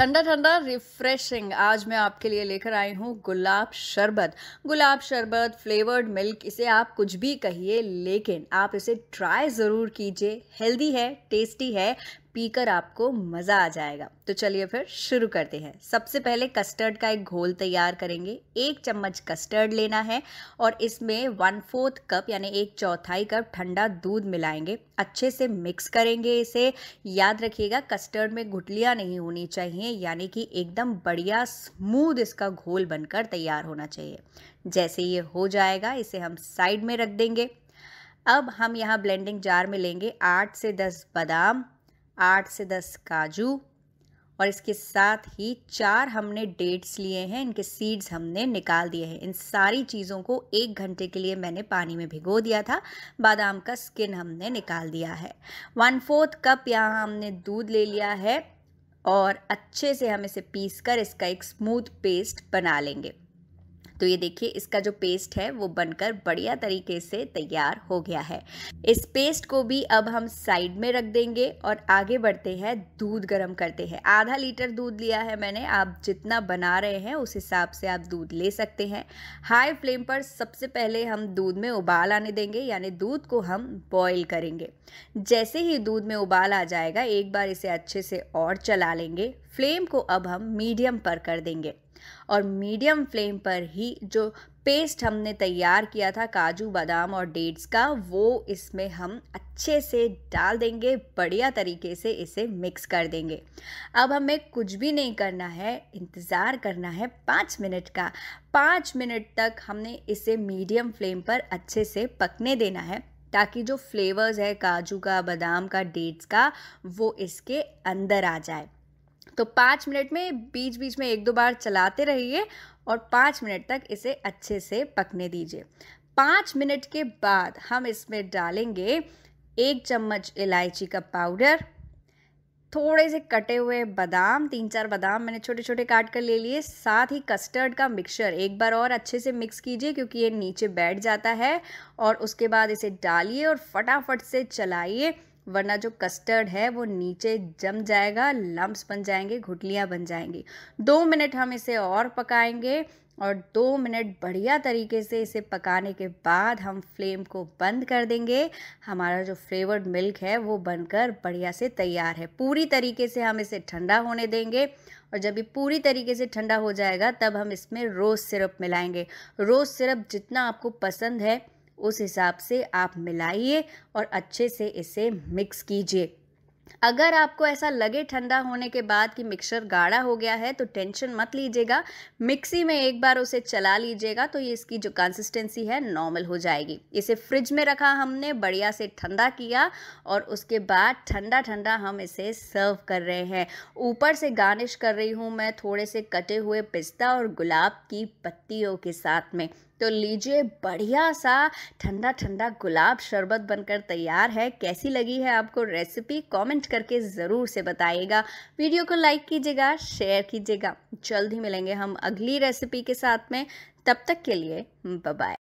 ठंडा ठंडा रिफ्रेशिंग आज मैं आपके लिए लेकर आई हूँ गुलाब शरबत गुलाब शरबत फ्लेवर्ड मिल्क इसे आप कुछ भी कहिए लेकिन आप इसे ट्राई ज़रूर कीजिए हेल्दी है टेस्टी है पीकर आपको मज़ा आ जाएगा तो चलिए फिर शुरू करते हैं सबसे पहले कस्टर्ड का एक घोल तैयार करेंगे एक चम्मच कस्टर्ड लेना है और इसमें वन फोर्थ कप यानी एक चौथाई कप ठंडा दूध मिलाएंगे अच्छे से मिक्स करेंगे इसे याद रखिएगा कस्टर्ड में घुटलियाँ नहीं होनी चाहिए यानी कि एकदम बढ़िया स्मूद इसका घोल बनकर तैयार होना चाहिए जैसे ये हो जाएगा इसे हम साइड में रख देंगे अब हम यहाँ ब्लेंडिंग जार में लेंगे आठ से दस बादाम आठ से दस काजू और इसके साथ ही चार हमने डेट्स लिए हैं इनके सीड्स हमने निकाल दिए हैं इन सारी चीज़ों को एक घंटे के लिए मैंने पानी में भिगो दिया था बादाम का स्किन हमने निकाल दिया है वन फोर्थ कप यहाँ हमने दूध ले लिया है और अच्छे से हम इसे पीस कर इसका एक स्मूथ पेस्ट बना लेंगे तो ये देखिए इसका जो पेस्ट है वो बनकर बढ़िया तरीके से तैयार हो गया है इस पेस्ट को भी अब हम साइड में रख देंगे और आगे बढ़ते हैं दूध गर्म करते हैं आधा लीटर दूध लिया है मैंने आप जितना बना रहे हैं उस हिसाब से आप दूध ले सकते हैं हाई फ्लेम पर सबसे पहले हम दूध में उबाल आने देंगे यानी दूध को हम बॉयल करेंगे जैसे ही दूध में उबाल आ जाएगा एक बार इसे अच्छे से और चला लेंगे फ्लेम को अब हम मीडियम पर कर देंगे और मीडियम फ्लेम पर ही जो पेस्ट हमने तैयार किया था काजू बादाम और डेट्स का वो इसमें हम अच्छे से डाल देंगे बढ़िया तरीके से इसे मिक्स कर देंगे अब हमें कुछ भी नहीं करना है इंतज़ार करना है पाँच मिनट का पाँच मिनट तक हमने इसे मीडियम फ्लेम पर अच्छे से पकने देना है ताकि जो फ्लेवर्स है काजू का बादाम का डेट्स का वो इसके अंदर आ जाए तो पाँच मिनट में बीच बीच में एक दो बार चलाते रहिए और पाँच मिनट तक इसे अच्छे से पकने दीजिए पाँच मिनट के बाद हम इसमें डालेंगे एक चम्मच इलायची का पाउडर थोड़े से कटे हुए बादाम तीन चार बादाम मैंने छोटे छोटे काट कर ले लिए साथ ही कस्टर्ड का मिक्सचर एक बार और अच्छे से मिक्स कीजिए क्योंकि ये नीचे बैठ जाता है और उसके बाद इसे डालिए और फटाफट से चलाइए वरना जो कस्टर्ड है वो नीचे जम जाएगा लम्ब्स बन जाएंगे घुटलियाँ बन जाएंगी दो मिनट हम इसे और पकाएंगे और दो मिनट बढ़िया तरीके से इसे पकाने के बाद हम फ्लेम को बंद कर देंगे हमारा जो फ्लेवर्ड मिल्क है वो बनकर बढ़िया से तैयार है पूरी तरीके से हम इसे ठंडा होने देंगे और जब ये पूरी तरीके से ठंडा हो जाएगा तब हम इसमें रोज़ सिरप मिलाएंगे रोज़ सिरप जितना आपको पसंद है उस हिसाब से आप मिलाइए और अच्छे से इसे मिक्स कीजिए अगर आपको ऐसा लगे ठंडा होने के बाद कि मिक्सचर गाढ़ा हो गया है तो टेंशन मत लीजिएगा मिक्सी में एक बार उसे चला लीजिएगा तो ये इसकी जो कंसिस्टेंसी है नॉर्मल हो जाएगी इसे फ्रिज में रखा हमने बढ़िया से ठंडा किया और उसके बाद ठंडा ठंडा हम इसे सर्व कर रहे हैं ऊपर से गार्निश कर रही हूँ मैं थोड़े से कटे हुए पिस्ता और गुलाब की पत्तियों के साथ में तो लीजिए बढ़िया सा ठंडा ठंडा गुलाब शरबत बनकर तैयार है कैसी लगी है आपको रेसिपी कमेंट करके ज़रूर से बताइएगा वीडियो को लाइक कीजिएगा शेयर कीजिएगा जल्द ही मिलेंगे हम अगली रेसिपी के साथ में तब तक के लिए बाय